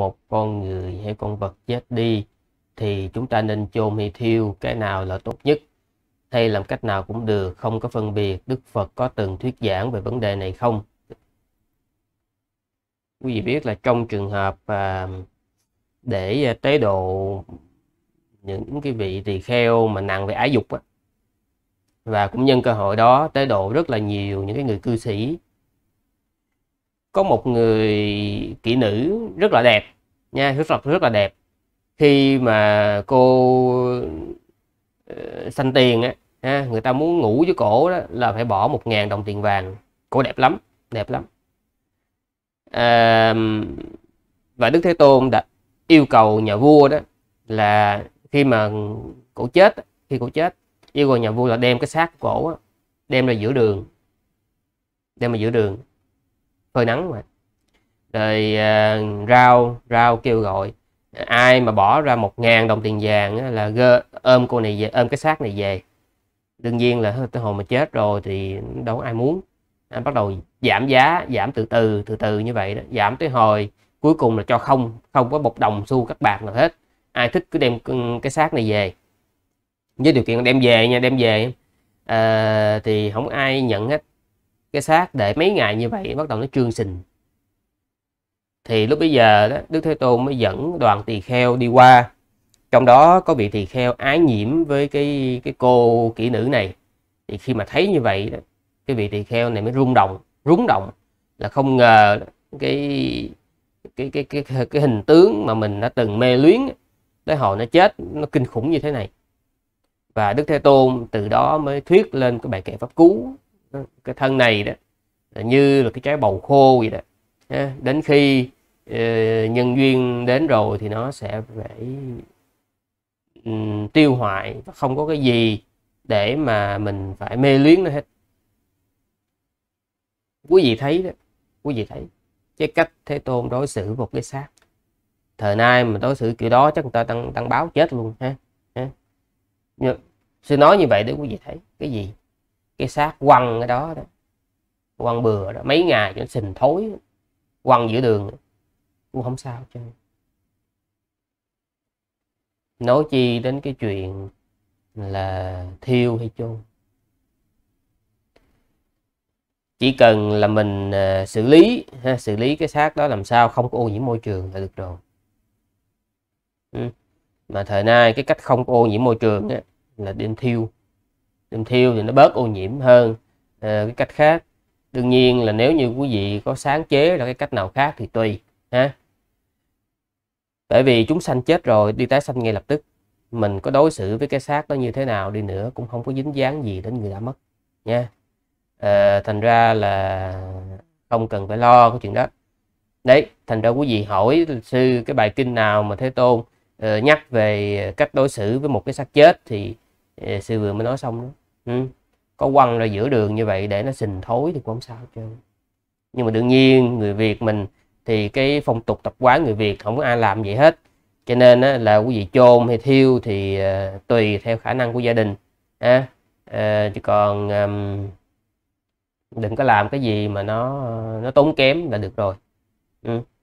một con người hay con vật chết đi thì chúng ta nên chôn hay thiêu cái nào là tốt nhất hay làm cách nào cũng được không có phân biệt Đức Phật có từng thuyết giảng về vấn đề này không quý vị biết là trong trường hợp à, để à, tế độ những cái vị tỳ kheo mà nặng về ái dục á, và cũng nhân cơ hội đó tế độ rất là nhiều những cái người cư sĩ có một người kỹ nữ rất là đẹp nha rất là rất là đẹp khi mà cô xanh ờ, tiền á ha, người ta muốn ngủ với cổ đó là phải bỏ một ngàn đồng tiền vàng cổ đẹp lắm đẹp lắm à, và đức thế tôn đã yêu cầu nhà vua đó là khi mà cổ chết khi cổ chết yêu cầu nhà vua là đem cái xác cổ đó, đem ra giữa đường đem ra giữa đường phơi nắng mà rồi uh, rau rau kêu gọi ai mà bỏ ra một ngàn đồng tiền vàng là gơ, ôm cô này về ôm cái xác này về đương nhiên là tới hồi mà chết rồi thì đâu có ai muốn anh à, bắt đầu giảm giá giảm từ từ từ từ như vậy đó giảm tới hồi cuối cùng là cho không không có một đồng xu các bạc nào hết ai thích cứ đem cái xác này về với điều kiện đem về nha đem về à, thì không ai nhận hết cái xác để mấy ngày như vậy bắt đầu nó trương sình thì lúc bây giờ đó đức thế tôn mới dẫn đoàn tỳ kheo đi qua trong đó có vị tỳ kheo ái nhiễm với cái cái cô kỹ nữ này thì khi mà thấy như vậy đó, cái vị tỳ kheo này mới rung động rúng động là không ngờ đó, cái cái cái cái cái, cái hình tướng mà mình đã từng mê luyến tới hồi nó chết nó kinh khủng như thế này và đức thế tôn từ đó mới thuyết lên cái bài kệ pháp cú cái thân này đó như là cái trái bầu khô vậy đó đến khi ờ, nhân duyên đến rồi thì nó sẽ phải tiêu hoại không có cái gì để mà mình phải mê luyến nó hết quý vị thấy đó quý vị thấy cái cách thế tôn đối xử một cái xác thời nay mà đối xử kiểu đó chắc người ta tăng tăng báo chết luôn ha, ha. sư nói như vậy để quý vị thấy cái gì cái xác quăng ở đó, đó quăng bừa đó mấy ngày cho sình thối quăng giữa đường cũng không sao chứ nói chi đến cái chuyện là thiêu hay chôn chỉ cần là mình à, xử lý ha, xử lý cái xác đó làm sao không có ô nhiễm môi trường là được rồi ừ. mà thời nay cái cách không có ô nhiễm môi trường á, là đem thiêu đâm thiêu thì nó bớt ô nhiễm hơn à, cái cách khác đương nhiên là nếu như quý vị có sáng chế là cái cách nào khác thì tùy ha bởi vì chúng sanh chết rồi đi tái sanh ngay lập tức mình có đối xử với cái xác đó như thế nào đi nữa cũng không có dính dáng gì đến người đã mất nha à, thành ra là không cần phải lo cái chuyện đó đấy thành ra quý vị hỏi sư cái bài kinh nào mà thế tôn uh, nhắc về cách đối xử với một cái xác chết thì uh, sư vừa mới nói xong đó Ừ. có quăng ra giữa đường như vậy để nó sình thối thì cũng sao chứ nhưng mà đương nhiên người Việt mình thì cái phong tục tập quán người Việt không có ai làm vậy hết cho nên là quý vị chôn hay thiêu thì ờ, tùy theo khả năng của gia đình ha ờ, chứ còn đừng có làm cái gì mà nó nó tốn kém là được rồi ừ.